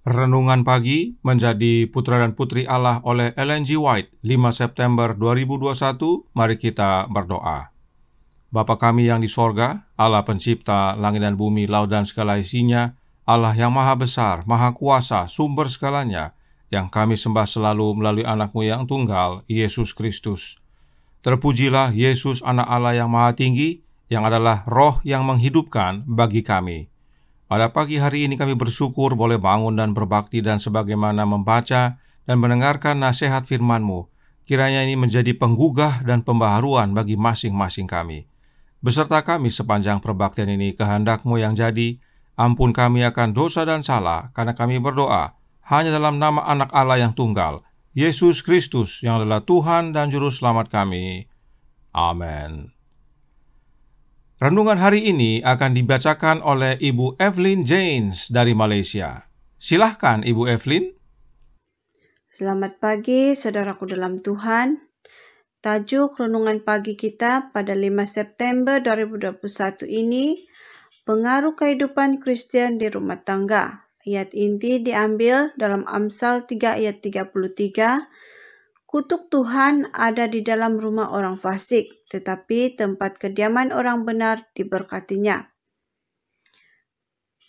Renungan Pagi menjadi putra dan putri Allah oleh Ellen G. White 5 September 2021. Mari kita berdoa. Bapa kami yang di sorga, Allah pencipta langit dan bumi, laut dan segala isinya, Allah yang maha besar, maha kuasa, sumber segalanya, yang kami sembah selalu melalui anakmu yang tunggal, Yesus Kristus. Terpujilah Yesus anak Allah yang maha tinggi, yang adalah roh yang menghidupkan bagi kami. Pada pagi hari ini kami bersyukur boleh bangun dan berbakti dan sebagaimana membaca dan mendengarkan nasihat firman-Mu. Kiranya ini menjadi penggugah dan pembaharuan bagi masing-masing kami. Beserta kami sepanjang perbaktian ini kehendak-Mu yang jadi, ampun kami akan dosa dan salah karena kami berdoa hanya dalam nama anak Allah yang tunggal, Yesus Kristus yang adalah Tuhan dan Juru Selamat kami. Amin. Renungan hari ini akan dibacakan oleh Ibu Evelyn James dari Malaysia. Silahkan Ibu Evelyn. Selamat pagi saudaraku dalam Tuhan. Tajuk renungan pagi kita pada 5 September 2021 ini Pengaruh kehidupan Kristen di rumah tangga. Ayat inti diambil dalam Amsal 3 ayat 33 Kutuk Tuhan ada di dalam rumah orang fasik, tetapi tempat kediaman orang benar diberkatinya.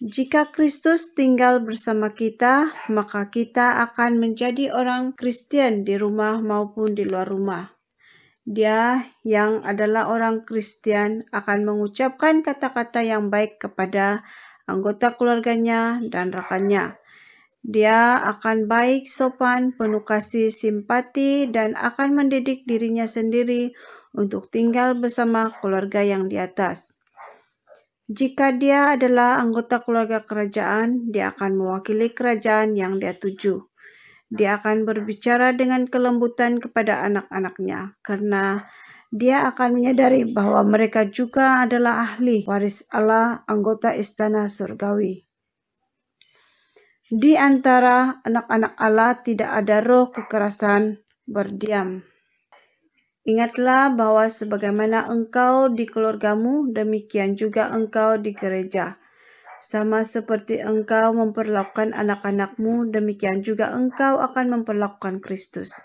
Jika Kristus tinggal bersama kita, maka kita akan menjadi orang Kristen di rumah maupun di luar rumah. Dia yang adalah orang Kristen akan mengucapkan kata-kata yang baik kepada anggota keluarganya dan rekannya. Dia akan baik, sopan, penuh kasih, simpati, dan akan mendidik dirinya sendiri untuk tinggal bersama keluarga yang di atas. Jika dia adalah anggota keluarga kerajaan, dia akan mewakili kerajaan yang dia tuju. Dia akan berbicara dengan kelembutan kepada anak-anaknya karena dia akan menyadari bahwa mereka juga adalah ahli waris Allah, anggota istana surgawi. Di antara anak-anak Allah tidak ada roh kekerasan berdiam. Ingatlah bahwa sebagaimana engkau di keluargamu, demikian juga engkau di gereja. Sama seperti engkau memperlakukan anak-anakmu, demikian juga engkau akan memperlakukan Kristus.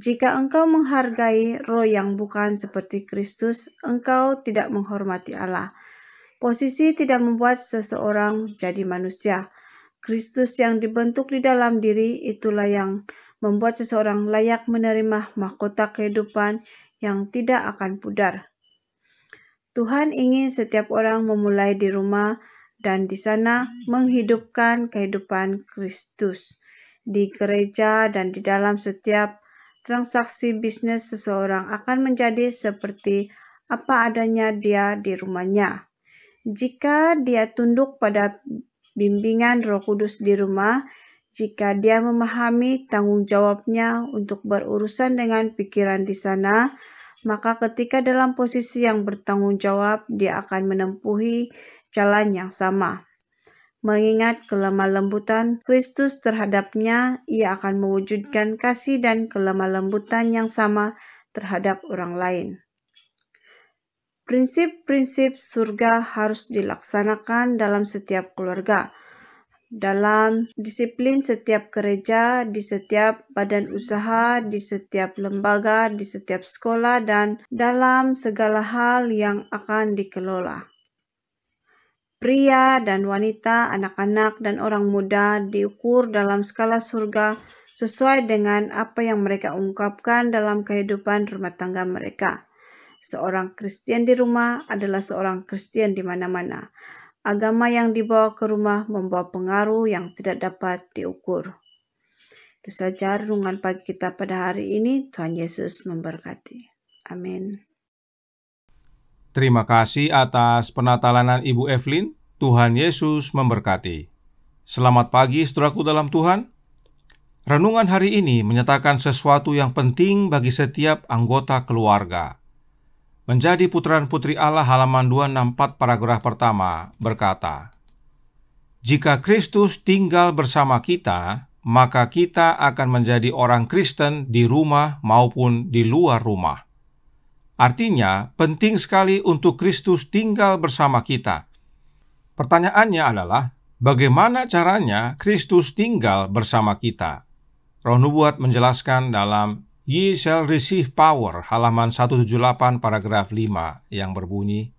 Jika engkau menghargai roh yang bukan seperti Kristus, engkau tidak menghormati Allah. Posisi tidak membuat seseorang jadi manusia Kristus yang dibentuk di dalam diri itulah yang membuat seseorang layak menerima mahkota kehidupan yang tidak akan pudar. Tuhan ingin setiap orang memulai di rumah dan di sana menghidupkan kehidupan Kristus di gereja dan di dalam setiap transaksi bisnis seseorang akan menjadi seperti apa adanya dia di rumahnya. Jika dia tunduk pada bimbingan Roh Kudus di rumah jika dia memahami tanggung jawabnya untuk berurusan dengan pikiran di sana, maka ketika dalam posisi yang bertanggung jawab, dia akan menempuhi jalan yang sama. Mengingat kelemah lembutan Kristus terhadapnya, ia akan mewujudkan kasih dan kelemah lembutan yang sama terhadap orang lain prinsip-prinsip surga harus dilaksanakan dalam setiap keluarga, dalam disiplin setiap gereja, di setiap badan usaha, di setiap lembaga, di setiap sekolah, dan dalam segala hal yang akan dikelola. Pria dan wanita, anak-anak, dan orang muda diukur dalam skala surga sesuai dengan apa yang mereka ungkapkan dalam kehidupan rumah tangga mereka. Seorang Kristen di rumah adalah seorang Kristen di mana-mana. Agama yang dibawa ke rumah membawa pengaruh yang tidak dapat diukur. Itu saja renungan pagi kita pada hari ini. Tuhan Yesus memberkati. Amin. Terima kasih atas penatalanan Ibu Evelyn. Tuhan Yesus memberkati. Selamat pagi, saudaraku dalam Tuhan. Renungan hari ini menyatakan sesuatu yang penting bagi setiap anggota keluarga menjadi putra-putri Allah halaman 264 paragraf pertama berkata, Jika Kristus tinggal bersama kita, maka kita akan menjadi orang Kristen di rumah maupun di luar rumah. Artinya, penting sekali untuk Kristus tinggal bersama kita. Pertanyaannya adalah, bagaimana caranya Kristus tinggal bersama kita? Roh Nubuat menjelaskan dalam Ye shall receive power, halaman 178 paragraf 5 yang berbunyi,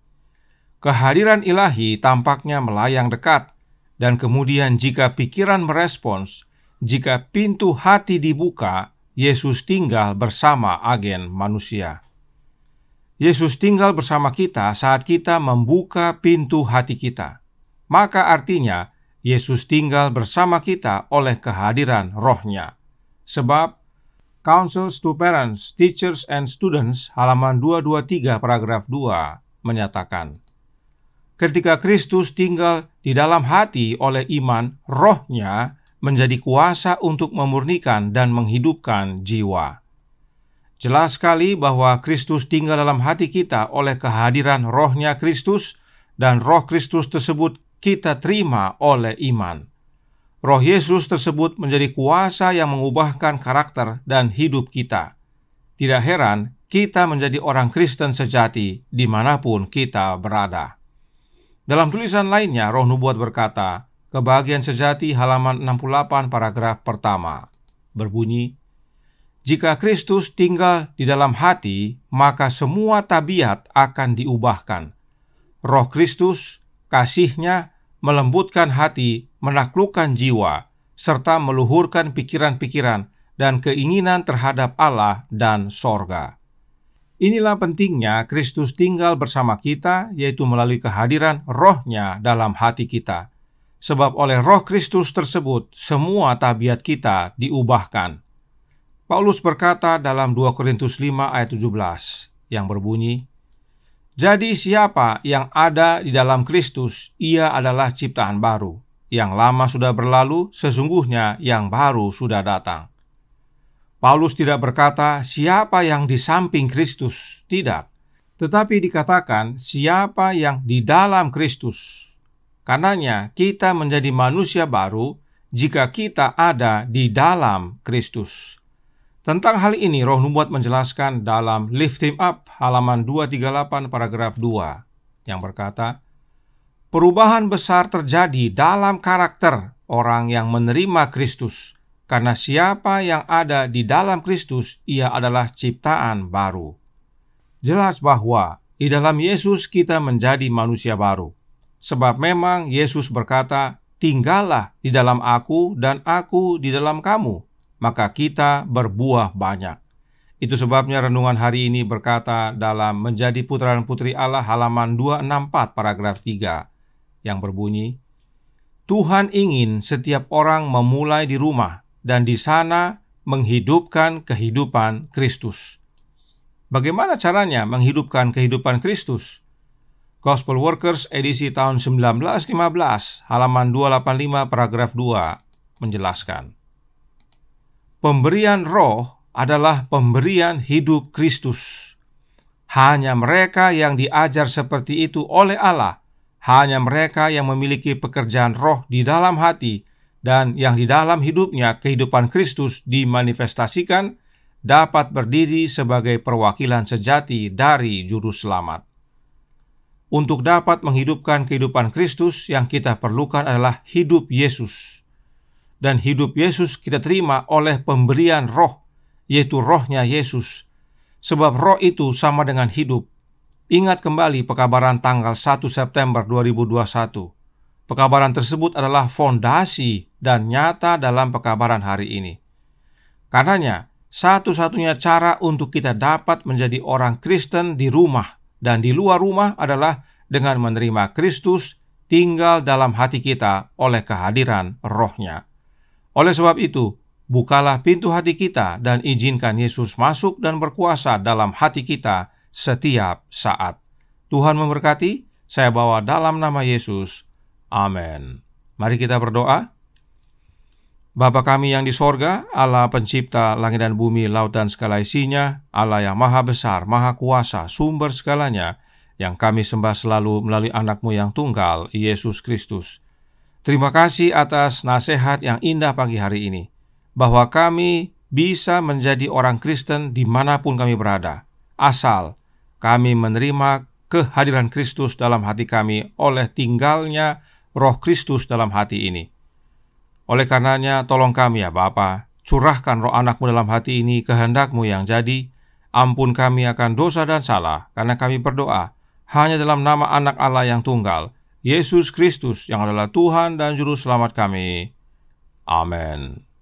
Kehadiran ilahi tampaknya melayang dekat, dan kemudian jika pikiran merespons, jika pintu hati dibuka, Yesus tinggal bersama agen manusia. Yesus tinggal bersama kita saat kita membuka pintu hati kita. Maka artinya, Yesus tinggal bersama kita oleh kehadiran rohnya. Sebab Councils to Parents, Teachers, and Students, halaman 223, paragraf 2, menyatakan, Ketika Kristus tinggal di dalam hati oleh iman, rohnya menjadi kuasa untuk memurnikan dan menghidupkan jiwa. Jelas sekali bahwa Kristus tinggal dalam hati kita oleh kehadiran rohnya Kristus, dan roh Kristus tersebut kita terima oleh iman. Roh Yesus tersebut menjadi kuasa yang mengubahkan karakter dan hidup kita. Tidak heran kita menjadi orang Kristen sejati dimanapun kita berada. Dalam tulisan lainnya, Roh Nubuat berkata, kebahagiaan sejati halaman 68 paragraf pertama, berbunyi, Jika Kristus tinggal di dalam hati, maka semua tabiat akan diubahkan. Roh Kristus, kasihnya, melembutkan hati menaklukkan jiwa, serta meluhurkan pikiran-pikiran dan keinginan terhadap Allah dan sorga. Inilah pentingnya Kristus tinggal bersama kita, yaitu melalui kehadiran rohnya dalam hati kita. Sebab oleh roh Kristus tersebut, semua tabiat kita diubahkan. Paulus berkata dalam 2 Korintus 5 ayat 17 yang berbunyi, Jadi siapa yang ada di dalam Kristus, ia adalah ciptaan baru. Yang lama sudah berlalu, sesungguhnya yang baru sudah datang. Paulus tidak berkata siapa yang di samping Kristus, tidak. Tetapi dikatakan siapa yang di dalam Kristus. Karenanya kita menjadi manusia baru jika kita ada di dalam Kristus. Tentang hal ini Roh Nubuat menjelaskan dalam Lift Him Up halaman 238 paragraf 2 yang berkata, perubahan besar terjadi dalam karakter orang yang menerima Kristus. Karena siapa yang ada di dalam Kristus, ia adalah ciptaan baru. Jelas bahwa di dalam Yesus kita menjadi manusia baru. Sebab memang Yesus berkata, "Tinggallah di dalam aku dan aku di dalam kamu, maka kita berbuah banyak." Itu sebabnya renungan hari ini berkata dalam Menjadi Putra dan Putri Allah halaman 264 paragraf 3 yang berbunyi, Tuhan ingin setiap orang memulai di rumah dan di sana menghidupkan kehidupan Kristus. Bagaimana caranya menghidupkan kehidupan Kristus? Gospel Workers edisi tahun 1915 halaman 285 paragraf 2 menjelaskan. Pemberian roh adalah pemberian hidup Kristus. Hanya mereka yang diajar seperti itu oleh Allah hanya mereka yang memiliki pekerjaan roh di dalam hati dan yang di dalam hidupnya kehidupan Kristus dimanifestasikan dapat berdiri sebagai perwakilan sejati dari juru selamat. Untuk dapat menghidupkan kehidupan Kristus yang kita perlukan adalah hidup Yesus. Dan hidup Yesus kita terima oleh pemberian roh, yaitu rohnya Yesus. Sebab roh itu sama dengan hidup Ingat kembali pekabaran tanggal 1 September 2021. Pekabaran tersebut adalah fondasi dan nyata dalam pekabaran hari ini. Karenanya, satu-satunya cara untuk kita dapat menjadi orang Kristen di rumah dan di luar rumah adalah dengan menerima Kristus tinggal dalam hati kita oleh kehadiran rohnya. Oleh sebab itu, bukalah pintu hati kita dan izinkan Yesus masuk dan berkuasa dalam hati kita setiap saat. Tuhan memberkati, saya bawa dalam nama Yesus. Amin. Mari kita berdoa. Bapa kami yang di sorga, Allah pencipta langit dan bumi, laut dan segala isinya, Allah yang maha besar, maha kuasa, sumber segalanya, yang kami sembah selalu melalui anakmu yang tunggal, Yesus Kristus. Terima kasih atas nasihat yang indah pagi hari ini, bahwa kami bisa menjadi orang Kristen dimanapun kami berada, asal kami menerima kehadiran Kristus dalam hati kami oleh tinggalnya roh Kristus dalam hati ini. Oleh karenanya, tolong kami ya Bapa, curahkan roh anakmu dalam hati ini kehendakmu yang jadi, ampun kami akan dosa dan salah, karena kami berdoa hanya dalam nama anak Allah yang tunggal, Yesus Kristus yang adalah Tuhan dan Juru Selamat kami. Amin.